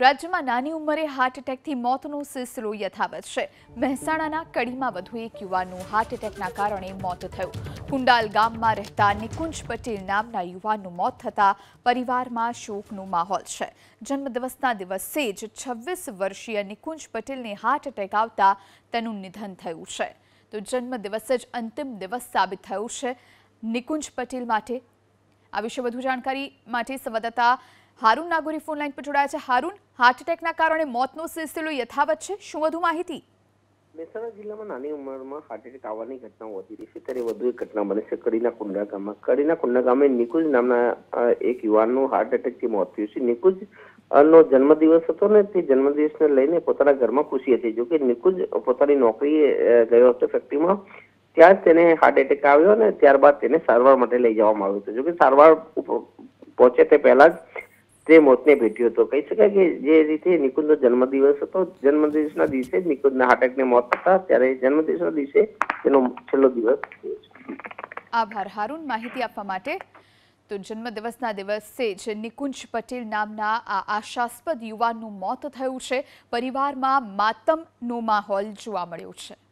રાજ્યમાં નાની ઉંમરે હાર્ટ એટેકથી મોતનો સિલસિલો યથાવત છે મહેસાણાના કડીમાં વધુ એક યુવાનનું હાર્ટ એટેકના કારણે મોત થયું કુંડાલ ગામમાં રહેતા નિકુંજ પટેલ નામના યુવાનનું મોત થતાં પરિવારમાં શોકનો માહોલ છે જન્મદિવસના દિવસે જ છવ્વીસ વર્ષીય નિકુંજ પટેલને હાર્ટ એટેક આવતા તેનું નિધન થયું છે તો જન્મદિવસ જ અંતિમ દિવસ સાબિત થયું છે નિકુંજ પટેલ માટે આ વિશે વધુ જાણકારી માટે સંવાદદાતા હારૂન નાગોરી ફોન લાઇન પર જોડાયા છે હારુન હાર્ટ એટેકના કારણે મોતનો સિલસિલો યથાવત છે શું વધુ માહિતી મહેસાણા જિલ્લામાં નાની ઉંમરમાં હાર્ટ એટેક આવવાની ઘટનાઓ વધી રહી છે ત્યારે વધુ એક ઘટના બની છે કડીના કુંડા ગામમાં કડીના કુંડા ગામે નિકુંજ નામના એક યુવાનનું હાર્ટ એટેકથી મોત થયું છે નિકુંજ નો જન્મદિવસ હતો ને તે જન્મદિવસને લઈને પોતાના ઘરમાં ખુશી હતી જોકે નિકુંજ પોતાની નોકરી ગયો હતો ફેક્ટરીમાં ત્યાં જ તેને હાર્ટ એટેક આવ્યો અને ત્યારબાદ તેને સારવાર માટે લઈ જવામાં આવ્યો હતો જોકે સારવાર પહોંચે તે પહેલા જ તે મોતને ભેટ્યો હતો કહી શકાય કે જે રીતે નિકુંજનો જન્મદિવસ હતો જન્મદિવસના દિવસે જ નિકુંજના મોત થતા ત્યારે જન્મદિવસના દિવસે તેનો છેલ્લો દિવસ આભાર હારૂન માહિતી આપવા માટે તો જન્મદિવસના દિવસે જ નિકુંજ પટેલ નામના આ આશાસ્પદ યુવાનનું મોત થયું છે પરિવારમાં માતમનો માહોલ જોવા મળ્યો છે